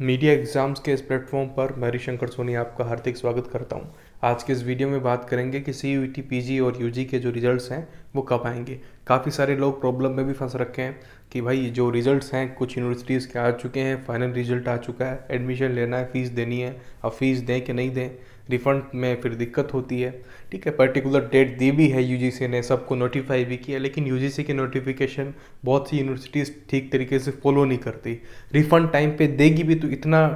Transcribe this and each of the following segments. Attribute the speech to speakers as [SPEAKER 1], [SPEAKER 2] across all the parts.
[SPEAKER 1] media exams के इस platform पर मैं हरिशंकर सोनी आपका हार्दिक स्वागत करता हूं आज के इस वीडियो में बात करेंगे कि C U T P G और यू जी के जो रिजल्ट्स हैं वो कब आएंगे काफ़ी सारे लोग प्रॉब्लम में भी फंस रखे हैं कि भाई जो रिजल्ट्स हैं कुछ यूनिवर्सिटीज़ के आ चुके हैं फाइनल रिजल्ट आ चुका है एडमिशन लेना है फ़ीस देनी है अब फ़ीस दें कि नहीं दें रिफंड में फिर दिक्कत होती है ठीक है पर्टिकुलर डेट दी भी है सी ने सबको नोटिफाई भी किया लेकिन सी के नोटिफिकेशन बहुत सी यूनिवर्सिटीज़ ठीक तरीके से फॉलो नहीं करती रिफंड टाइम पे देगी भी तो इतना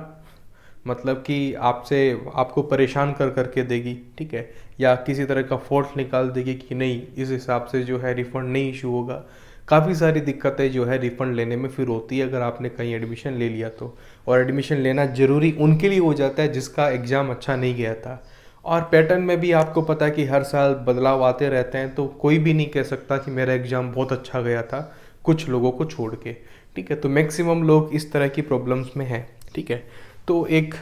[SPEAKER 1] मतलब कि आपसे आपको परेशान कर करके देगी ठीक है या किसी तरह का फॉल्ट निकाल देगी कि नहीं इस हिसाब से जो है रिफ़ंड नहीं इशू होगा काफ़ी सारी दिक्कतें जो है रिफ़ंड लेने में फिर होती है अगर आपने कहीं एडमिशन ले लिया तो और एडमिशन लेना ज़रूरी उनके लिए हो जाता है जिसका एग्ज़ाम अच्छा नहीं गया था और पैटर्न में भी आपको पता है कि हर साल बदलाव आते रहते हैं तो कोई भी नहीं कह सकता कि मेरा एग्ज़ाम बहुत अच्छा गया था कुछ लोगों को छोड़ के ठीक है तो मैक्सिमम लोग इस तरह की प्रॉब्लम्स में हैं ठीक है तो एक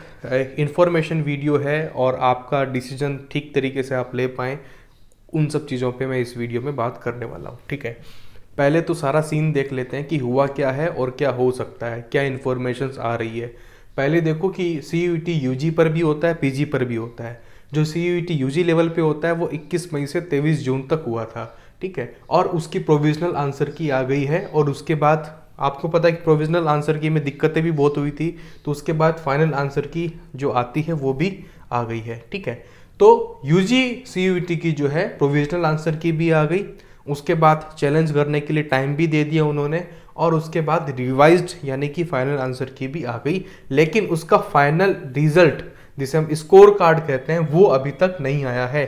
[SPEAKER 1] इन्फॉर्मेशन वीडियो है और आपका डिसीजन ठीक तरीके से आप ले पाएँ उन सब चीज़ों पे मैं इस वीडियो में बात करने वाला हूँ ठीक है पहले तो सारा सीन देख लेते हैं कि हुआ क्या है और क्या हो सकता है क्या इन्फॉर्मेशन आ रही है पहले देखो कि C U T U G पर भी होता है पी जी पर भी होता है जो C U T U G level पर होता है वो इक्कीस मई से तेईस जून तक हुआ था ठीक है और उसकी प्रोविजनल आंसर की आ गई है और उसके बाद आपको पता है कि प्रोविजनल आंसर की में दिक्कतें भी बहुत हुई थी तो उसके बाद फाइनल आंसर की जो आती है वो भी आ गई है ठीक है तो यू जी e की जो है प्रोविजनल आंसर की भी आ गई उसके बाद चैलेंज करने के लिए टाइम भी दे दिया उन्होंने और उसके बाद रिवाइज्ड यानी कि फाइनल आंसर की भी आ गई लेकिन उसका फाइनल रिजल्ट जिसे हम स्कोर कार्ड कहते हैं वो अभी तक नहीं आया है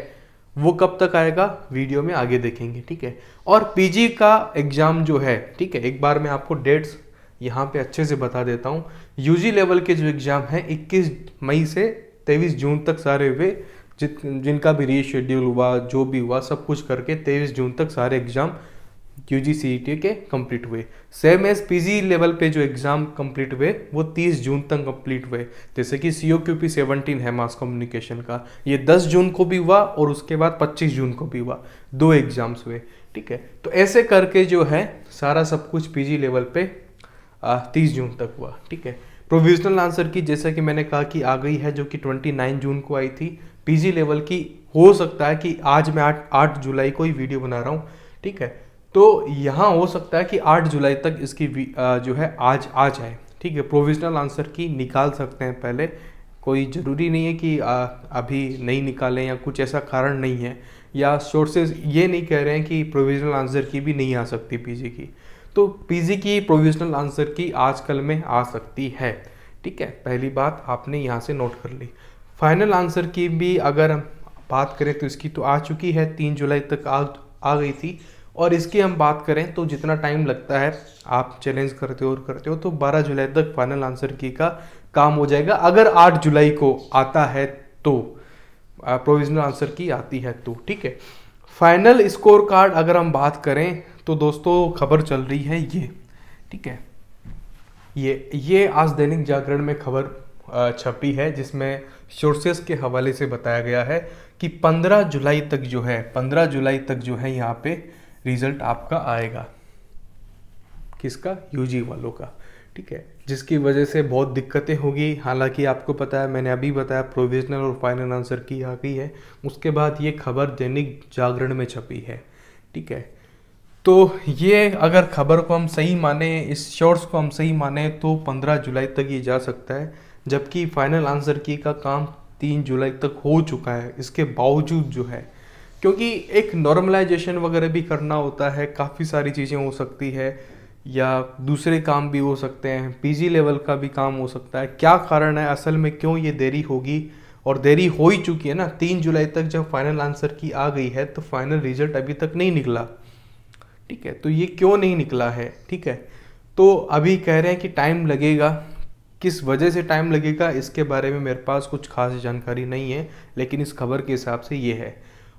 [SPEAKER 1] वो कब तक आएगा वीडियो में आगे देखेंगे ठीक है और पीजी का एग्ज़ाम जो है ठीक है एक बार मैं आपको डेट्स यहाँ पे अच्छे से बता देता हूँ यूजी लेवल के जो एग्ज़ाम हैं 21 मई से 23 जून तक सारे हुए जित जिनका भी रीशेड्यूल हुआ जो भी हुआ सब कुछ करके 23 जून तक सारे exam U G C T के कंप्लीट हुए same as P G level पे जो एग्ज़ाम कंप्लीट हुए वो 30 जून तक कंप्लीट हुए जैसे कि C O Q P seventeen है मास कम्युनिकेशन का ये 10 जून को भी हुआ और उसके बाद 25 जून को भी हुआ दो एग्ज़ाम्स हुए ठीक है तो ऐसे करके जो है सारा सब कुछ पी जी लेवल पे तीस जून तक हुआ ठीक है प्रोविजनल आंसर की जैसा कि मैंने कहा कि आ गई है जो कि ट्वेंटी नाइन जून को आई थी पीजी लेवल की हो सकता है कि आज मैं आठ आठ जुलाई को ही वीडियो बना रहा हूँ ठीक है तो यहाँ हो सकता है कि 8 जुलाई तक इसकी जो है आज आ जाए ठीक है प्रोविजनल आंसर की निकाल सकते हैं पहले कोई ज़रूरी नहीं है कि आ, अभी नहीं निकालें या कुछ ऐसा कारण नहीं है या सोर्सेज ये नहीं कह रहे हैं कि प्रोविजनल आंसर की भी नहीं आ सकती पीजी की तो पीजी की प्रोविजनल आंसर की आजकल में आ सकती है ठीक है पहली बात आपने यहाँ से नोट कर ली फाइनल आंसर की भी अगर बात करें तो इसकी तो आ चुकी है तीन जुलाई तक आ, आ गई थी और इसकी हम बात करें तो जितना टाइम लगता है आप चैलेंज करते हो और करते हो तो 12 जुलाई तक फाइनल आंसर की का काम हो जाएगा अगर 8 जुलाई को आता है तो प्रोविजनल आंसर की आती है तो ठीक है फाइनल स्कोर कार्ड अगर हम बात करें तो दोस्तों खबर चल रही है ये ठीक है ये ये आज दैनिक जागरण में खबर छपी है जिसमें सोर्सेस के हवाले से बताया गया है कि 15 जुलाई तक जो है 15 जुलाई तक जो है यहाँ पे रिजल्ट आपका आएगा किसका यूजी वालों का ठीक है जिसकी वजह से बहुत दिक्कतें होगी हालांकि आपको पता है मैंने अभी बताया प्रोविजनल और फाइनल आंसर की आ गई है उसके बाद ये खबर दैनिक जागरण में छपी है ठीक है तो ये अगर खबर को हम सही माने इस शॉर्ट्स को हम सही माने तो 15 जुलाई तक ये जा सकता है जबकि फाइनल आंसर की का काम 3 जुलाई तक हो चुका है इसके बावजूद जो है क्योंकि एक नॉर्मलाइजेशन वगैरह भी करना होता है काफ़ी सारी चीज़ें हो सकती है या दूसरे काम भी हो सकते हैं पीजी लेवल का भी काम हो सकता है क्या कारण है असल में क्यों ये देरी होगी और देरी हो ही चुकी है ना तीन जुलाई तक जब फाइनल आंसर की आ गई है तो फाइनल रिजल्ट अभी तक नहीं निकला ठीक है तो ये क्यों नहीं निकला है ठीक है तो अभी कह रहे हैं कि टाइम लगेगा किस वजह से टाइम लगेगा इसके बारे में मेरे पास कुछ खास जानकारी नहीं है लेकिन इस खबर के हिसाब से ये है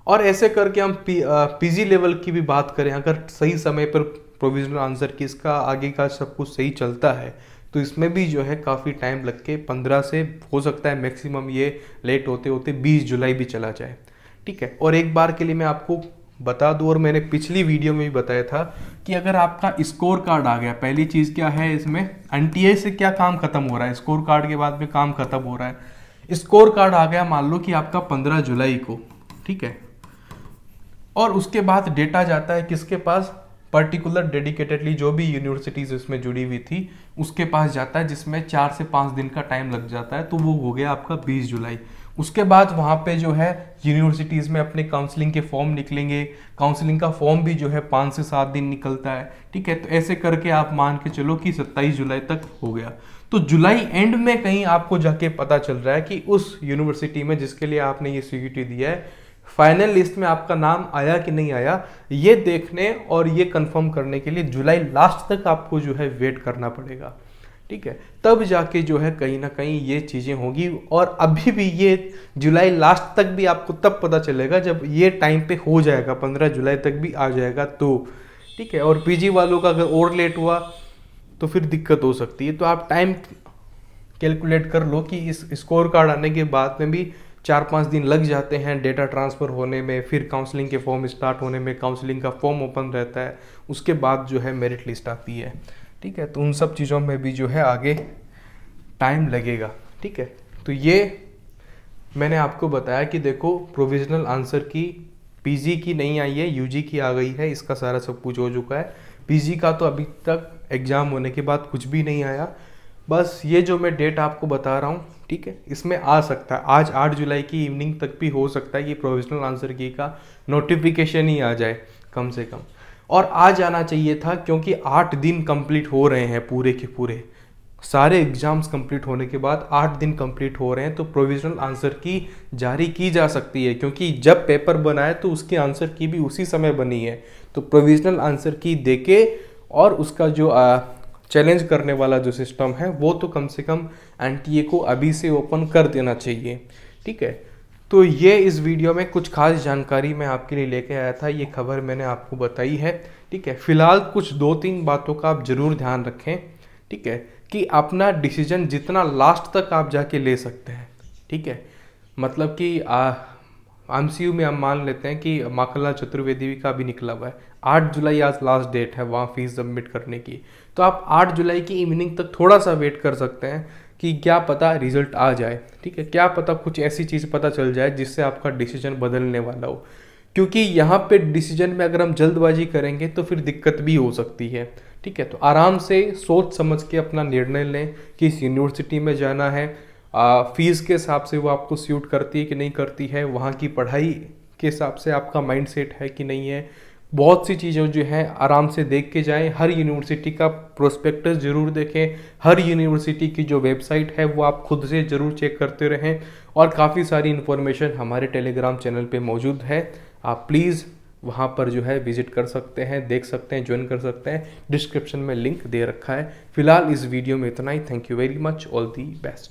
[SPEAKER 1] और ऐसे करके हम पी पीजी लेवल की भी बात करें अगर सही समय पर प्रोविजनल आंसर की इसका आगे का सब कुछ सही चलता है तो इसमें भी जो है काफ़ी टाइम लग के पंद्रह से हो सकता है मैक्सिमम ये लेट होते होते बीस जुलाई भी चला जाए ठीक है और एक बार के लिए मैं आपको बता दूँ और मैंने पिछली वीडियो में भी बताया था कि अगर आपका स्कोर कार्ड आ गया पहली चीज़ क्या है इसमें एन से क्या काम खत्म हो रहा है स्कोर कार्ड के बाद में काम खत्म हो रहा है स्कोर कार्ड आ गया मान लो कि आपका पंद्रह जुलाई को ठीक है और उसके बाद डेटा जाता है किसके पास पर्टिकुलर डेडिकेटेडली जो भी यूनिवर्सिटीज़ इसमें जुड़ी हुई थी उसके पास जाता है जिसमें चार से पाँच दिन का टाइम लग जाता है तो वो हो गया आपका बीस जुलाई उसके बाद वहाँ पे जो है यूनिवर्सिटीज़ में अपने काउंसलिंग के फॉर्म निकलेंगे काउंसलिंग का फॉर्म भी जो है पाँच से सात दिन निकलता है ठीक है तो ऐसे करके आप मान के चलो कि सत्ताईस जुलाई तक हो गया तो जुलाई एंड में कहीं आपको जाके पता चल रहा है कि उस यूनिवर्सिटी में जिसके लिए आपने ये स्वीकृति दिया है फाइनल लिस्ट में आपका नाम आया कि नहीं आया ये देखने और ये कंफर्म करने के लिए जुलाई लास्ट तक आपको जो है वेट करना पड़ेगा ठीक है तब जाके जो है कहीं ना कहीं ये चीज़ें होंगी और अभी भी ये जुलाई लास्ट तक भी आपको तब पता चलेगा जब ये टाइम पे हो जाएगा पंद्रह जुलाई तक भी आ जाएगा तो ठीक है और पीजी वालों का अगर और लेट हुआ तो फिर दिक्कत हो सकती है तो आप टाइम कैलकुलेट कर लो कि इस स्कोर कार्ड आने के बाद में भी चार पाँच दिन लग जाते हैं डेटा ट्रांसफ़र होने में फिर काउंसलिंग के फॉर्म स्टार्ट होने में काउंसलिंग का फॉर्म ओपन रहता है उसके बाद जो है मेरिट लिस्ट आती है ठीक है तो उन सब चीज़ों में भी जो है आगे टाइम लगेगा ठीक है तो ये मैंने आपको बताया कि देखो प्रोविजनल आंसर की पीजी की नहीं आई है यूजी की आ गई है इसका सारा सब कुछ हो चुका है पीजी का तो अभी तक एग्ज़ाम होने के बाद कुछ भी नहीं आया बस ये जो मैं डेट आपको बता रहा हूँ ठीक है इसमें आ सकता है आज 8 जुलाई की इवनिंग तक भी हो सकता है कि प्रोविजनल आंसर की का नोटिफिकेशन ही आ जाए कम से कम और आ जाना चाहिए था क्योंकि आठ दिन कंप्लीट हो रहे हैं पूरे के पूरे सारे एग्जाम्स कंप्लीट होने के बाद आठ दिन कंप्लीट हो रहे हैं तो प्रोविजनल आंसर की जारी की जा सकती है क्योंकि जब पेपर बनाए तो उसकी आंसर की भी उसी समय बनी है तो प्रोविजनल आंसर की देके और उसका जो आ, चैलेंज करने वाला जो सिस्टम है वो तो कम से कम एन को अभी से ओपन कर देना चाहिए ठीक है तो ये इस वीडियो में कुछ खास जानकारी मैं आपके लिए लेके आया था ये खबर मैंने आपको बताई है ठीक है फिलहाल कुछ दो तीन बातों का आप ज़रूर ध्यान रखें ठीक है कि अपना डिसीजन जितना लास्ट तक आप जाके ले सकते हैं ठीक है मतलब कि एम सी में हम मान लेते हैं कि माखला चतुर्वेदी का भी निकला हुआ है आठ जुलाई आज लास्ट डेट है वहाँ फीस सबमिट करने की तो आप 8 जुलाई की इवनिंग तक थोड़ा सा वेट कर सकते हैं कि क्या पता रिजल्ट आ जाए ठीक है क्या पता कुछ ऐसी चीज़ पता चल जाए जिससे आपका डिसीजन बदलने वाला हो क्योंकि यहाँ पे डिसीजन में अगर हम जल्दबाजी करेंगे तो फिर दिक्कत भी हो सकती है ठीक है तो आराम से सोच समझ के अपना निर्णय लें कि इस यूनिवर्सिटी में जाना है फ़ीस के हिसाब से वो आपको सूट करती है कि नहीं करती है वहाँ की पढ़ाई के हिसाब से आपका माइंड सेट है कि नहीं है बहुत सी चीज़ें जो है आराम से देख के जाएं हर यूनिवर्सिटी का प्रोस्पेक्टस ज़रूर देखें हर यूनिवर्सिटी की जो वेबसाइट है वो आप खुद से ज़रूर चेक करते रहें और काफ़ी सारी इन्फॉर्मेशन हमारे टेलीग्राम चैनल पे मौजूद है आप प्लीज़ वहाँ पर जो है विजिट कर सकते हैं देख सकते हैं ज्वाइन कर सकते हैं डिस्क्रिप्शन में लिंक दे रखा है फिलहाल इस वीडियो में इतना ही thank you very much all the best